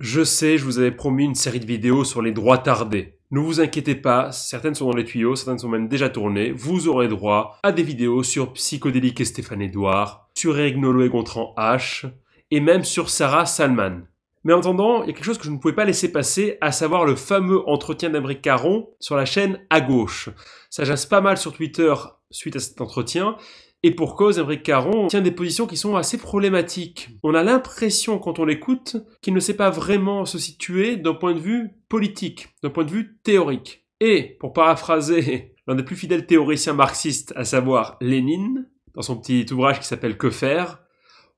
Je sais, je vous avais promis une série de vidéos sur les droits tardés. Ne vous inquiétez pas, certaines sont dans les tuyaux, certaines sont même déjà tournées. Vous aurez droit à des vidéos sur Psychodélique et Stéphane Edouard, sur Eric Nolo et Gontran H, et même sur Sarah Salman. Mais en attendant, il y a quelque chose que je ne pouvais pas laisser passer, à savoir le fameux entretien d'ambre Caron sur la chaîne à gauche. Ça jase pas mal sur Twitter suite à cet entretien, et pour cause, Émeric Caron tient des positions qui sont assez problématiques. On a l'impression, quand on l'écoute, qu'il ne sait pas vraiment se situer d'un point de vue politique, d'un point de vue théorique. Et, pour paraphraser l'un des plus fidèles théoriciens marxistes, à savoir Lénine, dans son petit ouvrage qui s'appelle Que faire,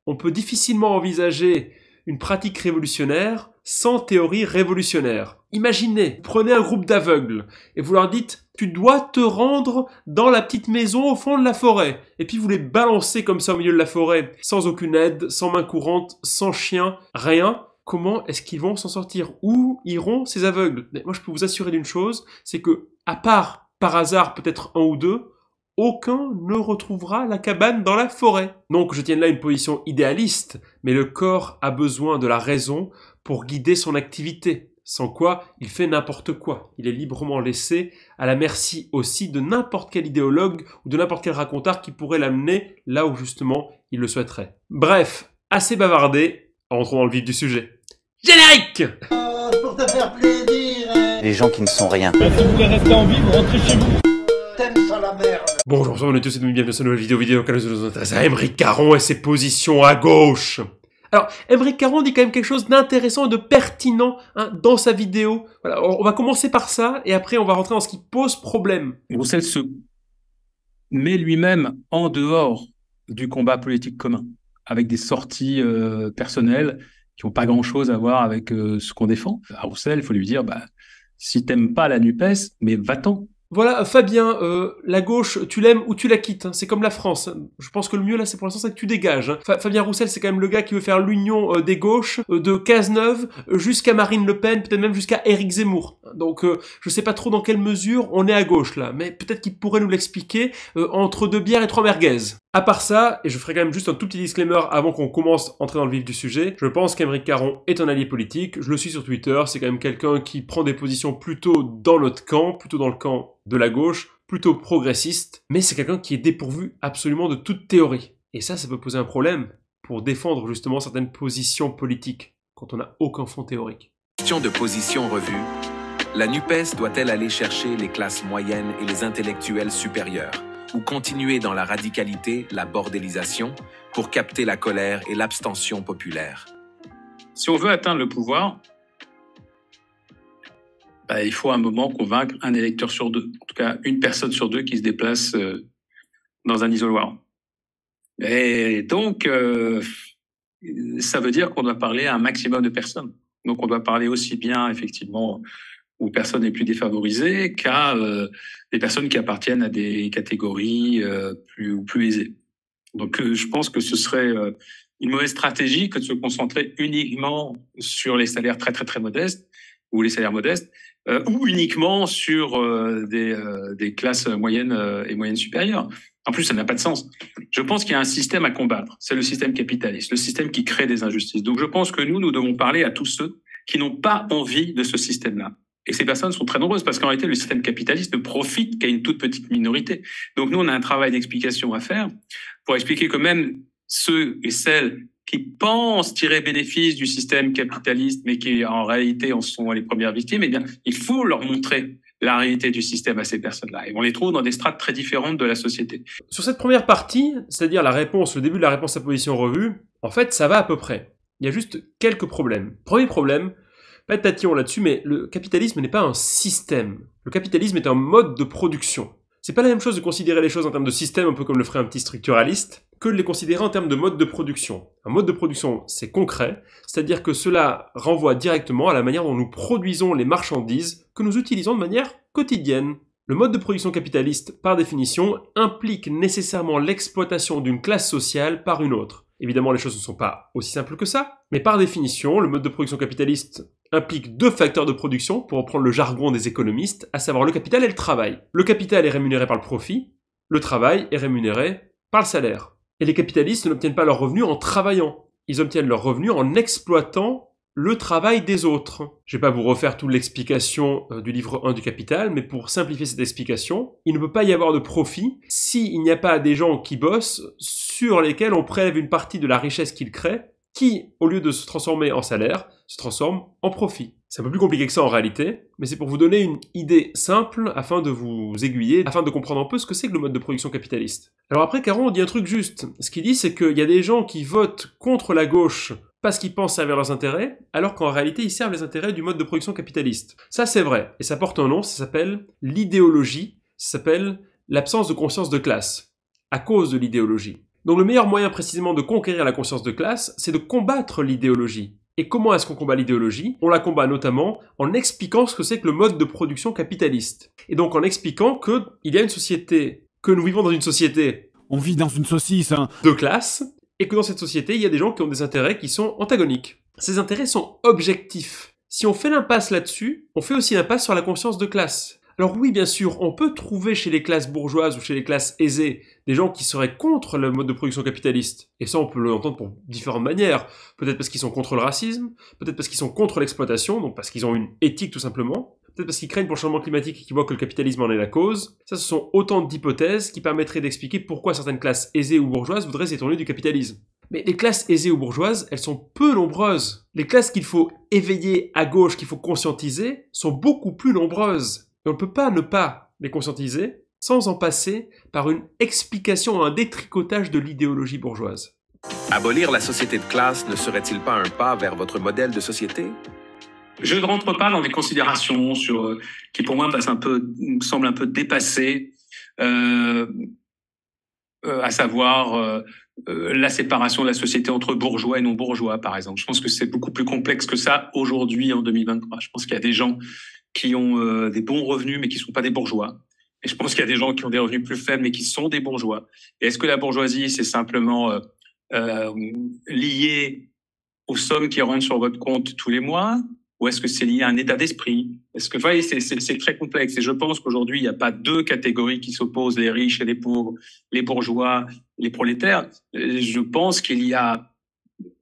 on peut difficilement envisager une pratique révolutionnaire sans théorie révolutionnaire. Imaginez, prenez un groupe d'aveugles et vous leur dites tu dois te rendre dans la petite maison au fond de la forêt. Et puis vous les balancer comme ça au milieu de la forêt, sans aucune aide, sans main courante, sans chien, rien. Comment est-ce qu'ils vont s'en sortir Où iront ces aveugles Moi, je peux vous assurer d'une chose, c'est que, à part par hasard peut-être un ou deux, aucun ne retrouvera la cabane dans la forêt. Donc, je tienne là une position idéaliste, mais le corps a besoin de la raison pour guider son activité sans quoi il fait n'importe quoi. Il est librement laissé à la merci aussi de n'importe quel idéologue ou de n'importe quel racontard qui pourrait l'amener là où justement il le souhaiterait. Bref, assez bavardé, rentrons dans le vif du sujet. Générique Pour te faire plaisir hein. Les gens qui ne sont rien. Si vous voulez rester en vie, vous chez vous. Bonjour, tous et bienvenue dans cette nouvelle vidéo, vidéo dans nous nous intéressons à Caron et ses positions à gauche. Alors, Émeric Caron dit quand même quelque chose d'intéressant et de pertinent hein, dans sa vidéo. Voilà, on, va commencer par ça et après on va rentrer dans ce qui pose problème. Roussel se met lui-même en dehors du combat politique commun, avec des sorties euh, personnelles qui n'ont pas grand-chose à voir avec euh, ce qu'on défend. À Roussel, il faut lui dire, bah, si t'aimes pas la NUPES, mais va-t'en, voilà, euh, Fabien, euh, la gauche, tu l'aimes ou tu la quittes. Hein. c'est comme la France. Je pense que le mieux là, c'est pour l'instant, c'est que tu dégages. Hein. Fabien Roussel, c'est quand même le gars qui veut faire l'union euh, des gauches, de Cazeneuve jusqu'à Marine Le Pen, peut-être même jusqu'à Éric Zemmour. Donc, je sais pas trop dans quelle mesure on est à gauche là, mais peut-être qu'il pourrait nous l'expliquer entre deux bières et trois merguez. À part ça, et je ferai quand même juste un tout petit disclaimer avant qu'on commence à entrer dans le vif du sujet, je pense qu'Emeric Caron est un allié politique, je le suis sur Twitter, c'est quand même quelqu'un qui prend des positions plutôt dans notre camp, plutôt dans le camp de la gauche, plutôt progressiste, mais c'est quelqu'un qui est dépourvu absolument de toute théorie. Et ça, ça peut poser un problème pour défendre justement certaines positions politiques quand on n'a aucun fond théorique. Question de position revue. La NUPES doit-elle aller chercher les classes moyennes et les intellectuels supérieurs ou continuer dans la radicalité, la bordélisation, pour capter la colère et l'abstention populaire si on veut atteindre le pouvoir, euh, il faut un moment convaincre un électeur sur deux, en tout cas une personne sur deux qui se déplace euh, dans un isoloir. Et donc, euh, ça veut dire qu'on doit parler à un maximum de personnes. Donc, on doit parler aussi bien, effectivement, aux personnes les plus défavorisées qu'à des personnes qui appartiennent à des catégories plus, plus aisées. Donc, je pense que ce serait une mauvaise stratégie que de se concentrer uniquement sur les salaires très, très, très modestes ou les salaires modestes, euh, ou uniquement sur euh, des, euh, des, classes moyennes et moyennes supérieures. En plus, ça n'a pas de sens. Je pense qu'il y a un système à combattre. C'est le système capitaliste, le système qui crée des injustices. Donc, je pense que nous, nous devons parler à tous ceux qui n'ont pas envie de ce système-là. Et ces personnes sont très nombreuses parce qu'en réalité, le système capitaliste ne profite qu'à une toute petite minorité. Donc, nous, on a un travail d'explication à faire pour expliquer que même ceux et celles qui pensent tirer bénéfice du système capitaliste, mais qui en réalité en sont les premières victimes, eh bien, il faut leur montrer la réalité du système à ces personnes-là. Et on les trouve dans des strates très différentes de la société. Sur cette première partie, c'est-à-dire la réponse, le début de la réponse à position revue, en fait, ça va à peu près. Il y a juste quelques problèmes. Premier problème, pas de tatillon là-dessus, mais le capitalisme n'est pas un système. Le capitalisme est un mode de production. C'est pas la même chose de considérer les choses en termes de système, un peu comme le ferait un petit structuraliste, que de les considérer en termes de mode de production. Un mode de production, c'est concret, c'est-à-dire que cela renvoie directement à la manière dont nous produisons les marchandises que nous utilisons de manière quotidienne. Le mode de production capitaliste, par définition, implique nécessairement l'exploitation d'une classe sociale par une autre. Évidemment, les choses ne sont pas aussi simples que ça, mais par définition, le mode de production capitaliste implique deux facteurs de production, pour reprendre le jargon des économistes, à savoir le capital et le travail. Le capital est rémunéré par le profit, le travail est rémunéré par le salaire. Et les capitalistes n'obtiennent pas leurs revenus en travaillant, ils obtiennent leurs revenus en exploitant le travail des autres. Je ne vais pas vous refaire toute l'explication euh, du livre 1 du Capital, mais pour simplifier cette explication, il ne peut pas y avoir de profit s'il n'y a pas des gens qui bossent sur lesquels on prélève une partie de la richesse qu'ils créent qui, au lieu de se transformer en salaire, se transforme en profit. C'est un peu plus compliqué que ça en réalité, mais c'est pour vous donner une idée simple afin de vous aiguiller, afin de comprendre un peu ce que c'est que le mode de production capitaliste. Alors après, Caron dit un truc juste. Ce qu'il dit, c'est qu'il y a des gens qui votent contre la gauche parce qu'ils pensent servir leurs intérêts, alors qu'en réalité ils servent les intérêts du mode de production capitaliste. Ça c'est vrai, et ça porte un nom, ça s'appelle l'idéologie, ça s'appelle l'absence de conscience de classe, à cause de l'idéologie. Donc le meilleur moyen précisément de conquérir la conscience de classe, c'est de combattre l'idéologie. Et comment est-ce qu'on combat l'idéologie On la combat notamment en expliquant ce que c'est que le mode de production capitaliste. Et donc en expliquant qu'il y a une société, que nous vivons dans une société. On vit dans une saucisse, hein. De classe, et que dans cette société, il y a des gens qui ont des intérêts qui sont antagoniques. Ces intérêts sont objectifs. Si on fait l'impasse là-dessus, on fait aussi l'impasse sur la conscience de classe. Alors oui, bien sûr, on peut trouver chez les classes bourgeoises ou chez les classes aisées des gens qui seraient contre le mode de production capitaliste. Et ça, on peut l'entendre pour différentes manières. Peut-être parce qu'ils sont contre le racisme, peut-être parce qu'ils sont contre l'exploitation, donc parce qu'ils ont une éthique tout simplement, peut-être parce qu'ils craignent pour le changement climatique et qu'ils voient que le capitalisme en est la cause. Ça, ce sont autant d'hypothèses qui permettraient d'expliquer pourquoi certaines classes aisées ou bourgeoises voudraient s'étourner du capitalisme. Mais les classes aisées ou bourgeoises, elles sont peu nombreuses. Les classes qu'il faut éveiller à gauche, qu'il faut conscientiser, sont beaucoup plus nombreuses. Et on ne peut pas ne pas les conscientiser sans en passer par une explication, un détricotage de l'idéologie bourgeoise. Abolir la société de classe ne serait-il pas un pas vers votre modèle de société Je ne rentre pas dans des considérations sur, euh, qui pour moi un peu, me semblent un peu dépassées, euh, euh, à savoir la séparation de la société entre bourgeois et non bourgeois, par exemple. Je pense que c'est beaucoup plus complexe que ça aujourd'hui en 2023. Je pense qu'il y a des gens qui ont euh, des bons revenus mais qui ne sont pas des bourgeois. Et je pense qu'il y a des gens qui ont des revenus plus faibles mais qui sont des bourgeois. est-ce que la bourgeoisie, c'est simplement euh, euh, lié aux sommes qui rentrent sur votre compte tous les mois ou est-ce que c'est lié à un état d'esprit Est-ce que, vous voyez, c'est très complexe. Et je pense qu'aujourd'hui, il n'y a pas deux catégories qui s'opposent, les riches et les pauvres, les bourgeois, les prolétaires. Je pense qu'il y a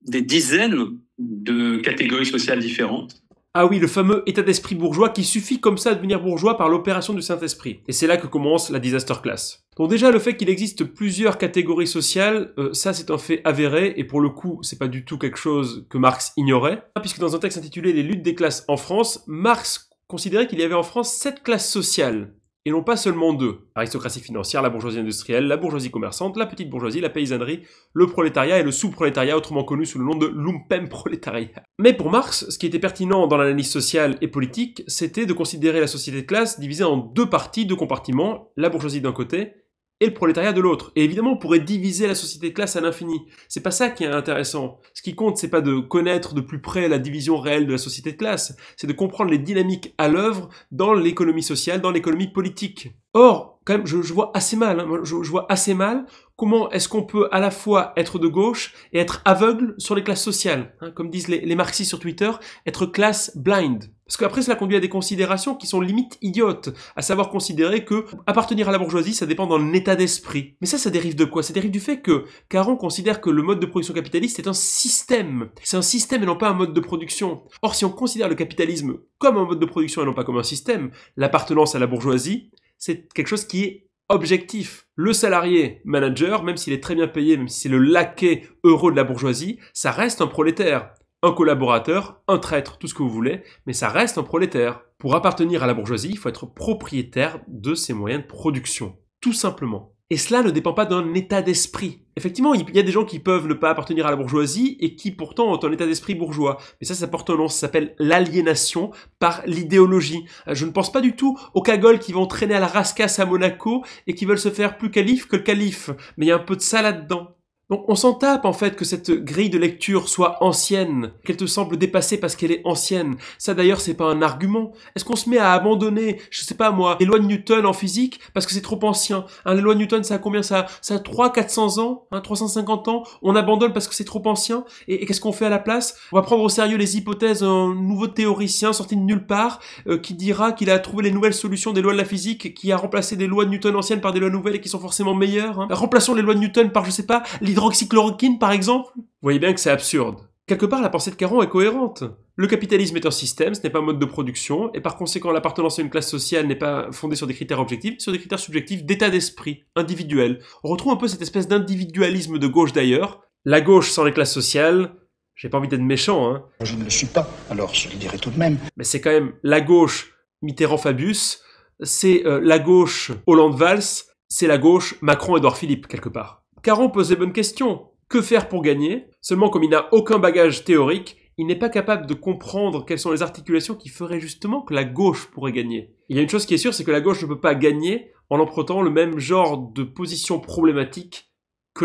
des dizaines de catégories sociales différentes ah oui, le fameux état d'esprit bourgeois qui suffit comme ça à devenir bourgeois par l'opération du Saint-Esprit. Et c'est là que commence la disaster class. Donc déjà, le fait qu'il existe plusieurs catégories sociales, euh, ça c'est un fait avéré, et pour le coup, c'est pas du tout quelque chose que Marx ignorait, ah, puisque dans un texte intitulé Les luttes des classes en France, Marx considérait qu'il y avait en France sept classes sociales et non pas seulement deux. L'aristocratie financière, la bourgeoisie industrielle, la bourgeoisie commerçante, la petite bourgeoisie, la paysannerie, le prolétariat et le sous-prolétariat, autrement connu sous le nom de lumpen prolétariat. Mais pour Marx, ce qui était pertinent dans l'analyse sociale et politique, c'était de considérer la société de classe divisée en deux parties, deux compartiments, la bourgeoisie d'un côté et le prolétariat de l'autre. Et évidemment, on pourrait diviser la société de classe à l'infini. C'est pas ça qui est intéressant. Ce qui compte, c'est pas de connaître de plus près la division réelle de la société de classe, c'est de comprendre les dynamiques à l'œuvre dans l'économie sociale, dans l'économie politique. Or, quand même, je, je vois assez mal, hein, je, je vois assez mal comment est-ce qu'on peut à la fois être de gauche et être aveugle sur les classes sociales, hein, comme disent les, les marxistes sur Twitter, être classe blind. Parce qu'après, cela conduit à des considérations qui sont limite idiotes, à savoir considérer que appartenir à la bourgeoisie, ça dépend d'un état d'esprit. Mais ça, ça dérive de quoi Ça dérive du fait que Caron considère que le mode de production capitaliste est un système. C'est un système et non pas un mode de production. Or, si on considère le capitalisme comme un mode de production et non pas comme un système, l'appartenance à la bourgeoisie, c'est quelque chose qui est objectif. Le salarié manager, même s'il est très bien payé, même si c'est le laquais euro de la bourgeoisie, ça reste un prolétaire un collaborateur, un traître, tout ce que vous voulez, mais ça reste un prolétaire. Pour appartenir à la bourgeoisie, il faut être propriétaire de ses moyens de production, tout simplement. Et cela ne dépend pas d'un état d'esprit. Effectivement, il y a des gens qui peuvent ne pas appartenir à la bourgeoisie et qui pourtant ont un état d'esprit bourgeois. Mais ça, ça porte un nom, ça s'appelle l'aliénation par l'idéologie. Euh, je ne pense pas du tout aux cagoles qui vont traîner à la rascasse à Monaco et qui veulent se faire plus calife que le calife. Mais il y a un peu de ça là-dedans. Donc on s'en tape en fait que cette grille de lecture soit ancienne, qu'elle te semble dépassée parce qu'elle est ancienne. Ça d'ailleurs c'est pas un argument. Est-ce qu'on se met à abandonner, je sais pas moi, les lois de Newton en physique parce que c'est trop ancien Un hein, Les lois de Newton ça a combien ça a, Ça a 3 400 ans, hein, 350 ans. On abandonne parce que c'est trop ancien. Et, qu'est-ce qu'on fait à la place On va prendre au sérieux les hypothèses d'un nouveau théoricien sorti de nulle part euh, qui dira qu'il a trouvé les nouvelles solutions des lois de la physique, qui a remplacé des lois de Newton anciennes par des lois nouvelles et qui sont forcément meilleures. Hein. Remplaçons les lois de Newton par je sais pas les l'hydroxychloroquine, par exemple Vous voyez bien que c'est absurde. Quelque part, la pensée de Caron est cohérente. Le capitalisme est un système, ce n'est pas un mode de production, et par conséquent, l'appartenance à une classe sociale n'est pas fondée sur des critères objectifs, sur des critères subjectifs d'état d'esprit, individuel. On retrouve un peu cette espèce d'individualisme de gauche d'ailleurs. La gauche sans les classes sociales, j'ai pas envie d'être méchant, hein. Je ne le suis pas, alors je le dirai tout de même. Mais c'est quand même la gauche Mitterrand-Fabius, c'est euh, la gauche Hollande-Valls, c'est la gauche macron Edouard Philippe, quelque part. Caron pose les bonnes questions. Que faire pour gagner Seulement comme il n'a aucun bagage théorique, il n'est pas capable de comprendre quelles sont les articulations qui feraient justement que la gauche pourrait gagner. Il y a une chose qui est sûre, c'est que la gauche ne peut pas gagner en empruntant le même genre de position problématique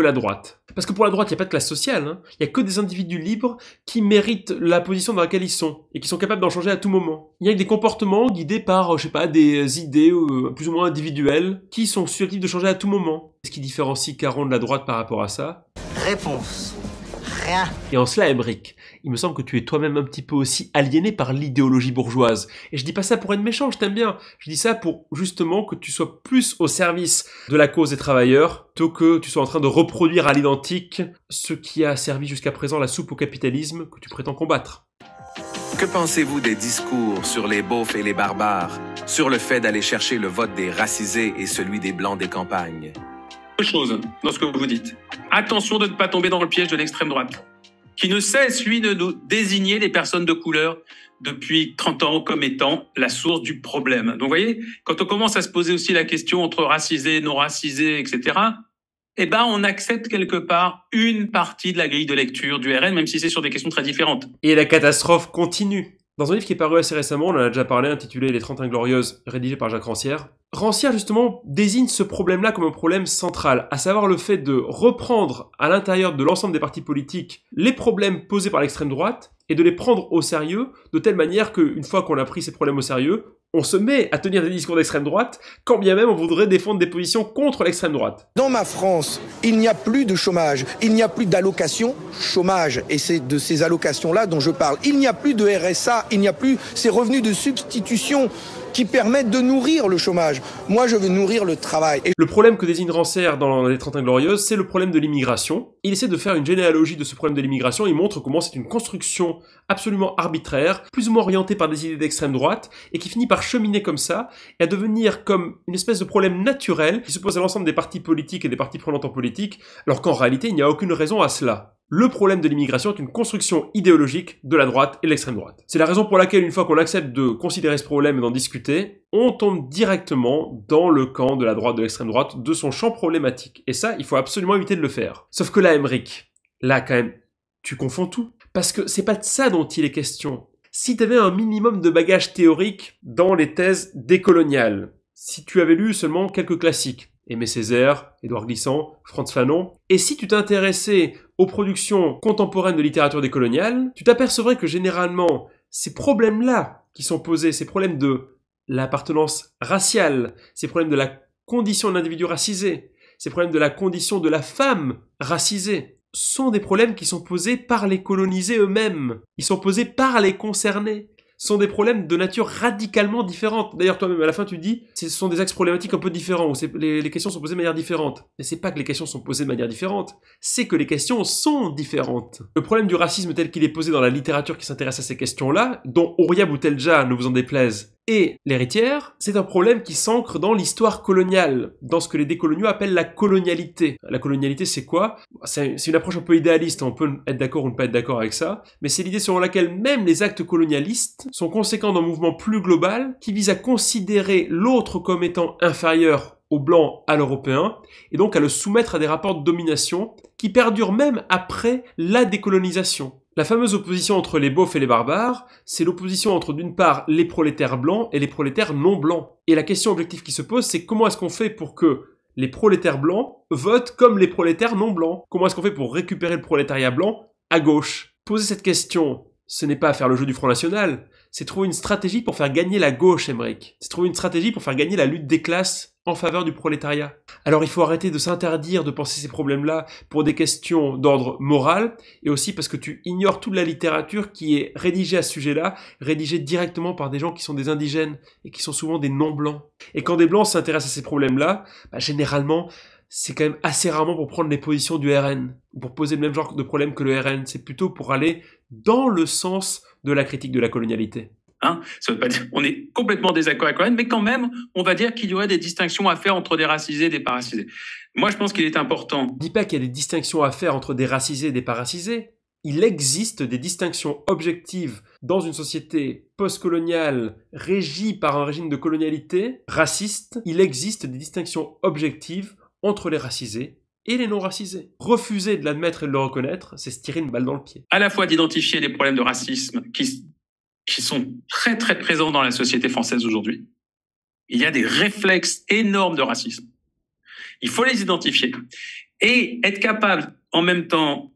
la droite. Parce que pour la droite, il n'y a pas de classe sociale. Hein. Il n'y a que des individus libres qui méritent la position dans laquelle ils sont et qui sont capables d'en changer à tout moment. Il y a des comportements guidés par, euh, je sais pas, des euh, idées euh, plus ou moins individuelles qui sont susceptibles de changer à tout moment. ce qui différencie Caron de la droite par rapport à ça Réponse et en cela, Emmerich, il me semble que tu es toi-même un petit peu aussi aliéné par l'idéologie bourgeoise. Et je dis pas ça pour être méchant, je t'aime bien. Je dis ça pour justement que tu sois plus au service de la cause des travailleurs, plutôt que tu sois en train de reproduire à l'identique ce qui a servi jusqu'à présent la soupe au capitalisme que tu prétends combattre. Que pensez-vous des discours sur les beaufs et les barbares, sur le fait d'aller chercher le vote des racisés et celui des blancs des campagnes chose dans ce que vous dites. Attention de ne pas tomber dans le piège de l'extrême droite, qui ne cesse, lui, de nous désigner les personnes de couleur depuis 30 ans comme étant la source du problème. Donc, vous voyez, quand on commence à se poser aussi la question entre racisés, non racisés, etc., eh ben, on accepte quelque part une partie de la grille de lecture du RN, même si c'est sur des questions très différentes. Et la catastrophe continue. Dans un livre qui est paru assez récemment, on en a déjà parlé, intitulé Les 30 Inglorieuses, rédigé par Jacques Rancière, Rancière justement désigne ce problème-là comme un problème central, à savoir le fait de reprendre à l'intérieur de l'ensemble des partis politiques les problèmes posés par l'extrême droite et de les prendre au sérieux de telle manière qu'une fois qu'on a pris ces problèmes au sérieux, on se met à tenir des discours d'extrême droite, quand bien même on voudrait défendre des positions contre l'extrême droite. Dans ma France, il n'y a plus de chômage, il n'y a plus d'allocations chômage, et c'est de ces allocations-là dont je parle. Il n'y a plus de RSA, il n'y a plus ces revenus de substitution qui permettent de nourrir le chômage. Moi, je veux nourrir le travail. Et... Le problème que désigne Rancière dans les trentaines Glorieuses, c'est le problème de l'immigration il essaie de faire une généalogie de ce problème de l'immigration, il montre comment c'est une construction absolument arbitraire, plus ou moins orientée par des idées d'extrême droite, et qui finit par cheminer comme ça, et à devenir comme une espèce de problème naturel qui se pose à l'ensemble des partis politiques et des partis prenantes en politique, alors qu'en réalité il n'y a aucune raison à cela. Le problème de l'immigration est une construction idéologique de la droite et de l'extrême droite. C'est la raison pour laquelle une fois qu'on accepte de considérer ce problème et d'en discuter, on tombe directement dans le camp de la droite, de l'extrême droite, de son champ problématique. Et ça, il faut absolument éviter de le faire. Sauf que là, Emmerich, là quand même, tu confonds tout. Parce que c'est pas de ça dont il est question. Si tu avais un minimum de bagage théorique dans les thèses décoloniales, si tu avais lu seulement quelques classiques, Aimé Césaire, Édouard Glissant, Franz Fanon. Et si tu t'intéressais aux productions contemporaines de littérature décoloniale, tu t'apercevrais que généralement, ces problèmes-là qui sont posés, ces problèmes de l'appartenance raciale, ces problèmes de la condition de l'individu racisé, ces problèmes de la condition de la femme racisée, sont des problèmes qui sont posés par les colonisés eux-mêmes, ils sont posés par les concernés, sont des problèmes de nature radicalement différente. D'ailleurs, toi-même, à la fin, tu dis, ce sont des axes problématiques un peu différents, où les, questions sont posées de manière différente. Mais c'est pas que les questions sont posées de manière différente, c'est que les questions sont différentes. Le problème du racisme tel qu'il est posé dans la littérature qui s'intéresse à ces questions-là, dont Oria Boutelja, ne vous en déplaise, et l'héritière, c'est un problème qui s'ancre dans l'histoire coloniale, dans ce que les décoloniaux appellent la colonialité. La colonialité, c'est quoi C'est une approche un peu idéaliste, on peut être d'accord ou ne pas être d'accord avec ça, mais c'est l'idée selon laquelle même les actes colonialistes sont conséquents d'un mouvement plus global qui vise à considérer l'autre comme étant inférieur au blanc, à l'européen, et donc à le soumettre à des rapports de domination qui perdurent même après la décolonisation. La fameuse opposition entre les beaufs et les barbares, c'est l'opposition entre d'une part les prolétaires blancs et les prolétaires non blancs. Et la question objective qui se pose, c'est comment est-ce qu'on fait pour que les prolétaires blancs votent comme les prolétaires non blancs Comment est-ce qu'on fait pour récupérer le prolétariat blanc à gauche Poser cette question, ce n'est pas faire le jeu du Front National, c'est trouver une stratégie pour faire gagner la gauche, Emmerich. C'est trouver une stratégie pour faire gagner la lutte des classes en faveur du prolétariat. Alors il faut arrêter de s'interdire de penser ces problèmes-là pour des questions d'ordre moral, et aussi parce que tu ignores toute la littérature qui est rédigée à ce sujet-là, rédigée directement par des gens qui sont des indigènes, et qui sont souvent des non-blancs. Et quand des blancs s'intéressent à ces problèmes-là, bah, généralement, c'est quand même assez rarement pour prendre les positions du RN, ou pour poser le même genre de problème que le RN, c'est plutôt pour aller dans le sens de la critique de la colonialité. Hein. veut pas dire on est complètement désaccord avec même mais quand même, on va dire qu'il y aurait des distinctions à faire entre des racisés et des paracisés. Moi, je pense qu'il est important. dis pas qu'il y a des distinctions à faire entre des racisés et des paracisés. Il existe des distinctions objectives dans une société postcoloniale régie par un régime de colonialité raciste. Il existe des distinctions objectives entre les racisés et les non-racisés. Refuser de l'admettre et de le reconnaître, c'est se tirer une balle dans le pied. À la fois d'identifier les problèmes de racisme qui qui sont très très présents dans la société française aujourd'hui. Il y a des réflexes énormes de racisme. Il faut les identifier et être capable en même temps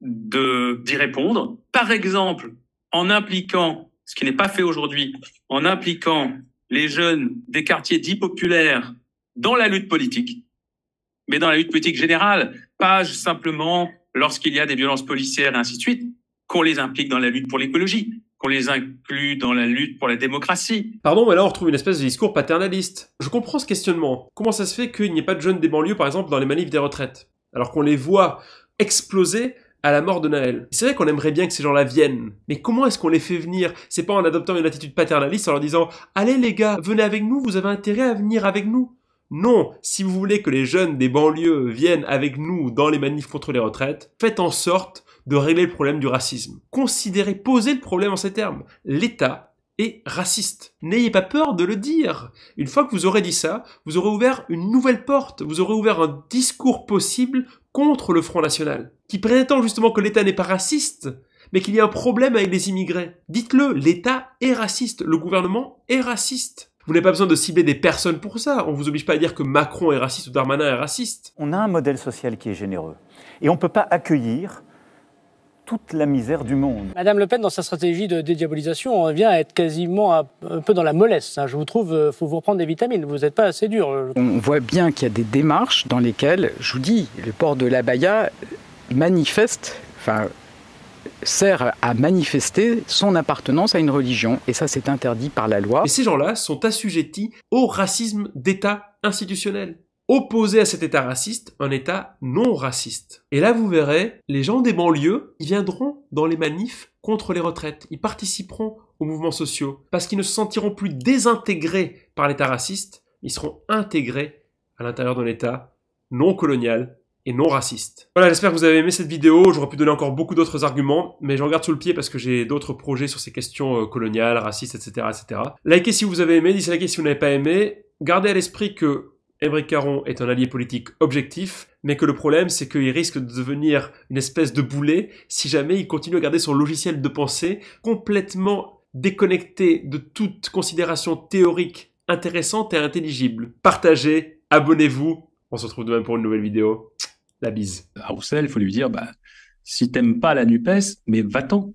de d'y répondre, par exemple en impliquant ce qui n'est pas fait aujourd'hui, en impliquant les jeunes des quartiers dits populaires dans la lutte politique, mais dans la lutte politique générale, pas simplement lorsqu'il y a des violences policières et ainsi de suite, qu'on les implique dans la lutte pour l'écologie, qu'on les inclut dans la lutte pour la démocratie. Pardon, mais là on retrouve une espèce de discours paternaliste. Je comprends ce questionnement. Comment ça se fait qu'il n'y ait pas de jeunes des banlieues, par exemple, dans les manifs des retraites Alors qu'on les voit exploser à la mort de Naël. C'est vrai qu'on aimerait bien que ces gens-là viennent, mais comment est-ce qu'on les fait venir C'est pas en adoptant une attitude paternaliste, en leur disant « Allez les gars, venez avec nous, vous avez intérêt à venir avec nous ». Non, si vous voulez que les jeunes des banlieues viennent avec nous dans les manifs contre les retraites, faites en sorte de régler le problème du racisme. Considérez, posez le problème en ces termes. L'État est raciste. N'ayez pas peur de le dire. Une fois que vous aurez dit ça, vous aurez ouvert une nouvelle porte, vous aurez ouvert un discours possible contre le Front National, qui prétend justement que l'État n'est pas raciste, mais qu'il y a un problème avec les immigrés. Dites-le, l'État est raciste, le gouvernement est raciste. Vous n'avez pas besoin de cibler des personnes pour ça. On ne vous oblige pas à dire que Macron est raciste ou Darmanin est raciste. On a un modèle social qui est généreux. Et on ne peut pas accueillir la misère du monde. Madame Le Pen, dans sa stratégie de dédiabolisation, on à être quasiment un peu dans la mollesse. Hein. Je vous trouve, il euh, faut vous reprendre des vitamines, vous n'êtes pas assez dur. Euh, on voit bien qu'il y a des démarches dans lesquelles, je vous dis, le port de l'abaya manifeste, enfin, sert à manifester son appartenance à une religion, et ça c'est interdit par la loi. Et ces gens-là sont assujettis au racisme d'État institutionnel opposer à cet État raciste un État non raciste. Et là, vous verrez, les gens des banlieues, ils viendront dans les manifs contre les retraites. Ils participeront aux mouvements sociaux parce qu'ils ne se sentiront plus désintégrés par l'État raciste. Ils seront intégrés à l'intérieur d'un État non colonial et non raciste. Voilà, j'espère que vous avez aimé cette vidéo. J'aurais pu donner encore beaucoup d'autres arguments, mais j'en garde sous le pied parce que j'ai d'autres projets sur ces questions euh, coloniales, racistes, etc., etc. Likez si vous avez aimé, dislikez si vous n'avez pas aimé. Gardez à l'esprit que Émeric Caron est un allié politique objectif, mais que le problème c'est qu'il risque de devenir une espèce de boulet si jamais il continue à garder son logiciel de pensée complètement déconnecté de toute considération théorique intéressante et intelligible. Partagez, abonnez-vous, on se retrouve demain pour une nouvelle vidéo. La bise. À Roussel, il faut lui dire, bah, si t'aimes pas la NUPES, mais va-t'en.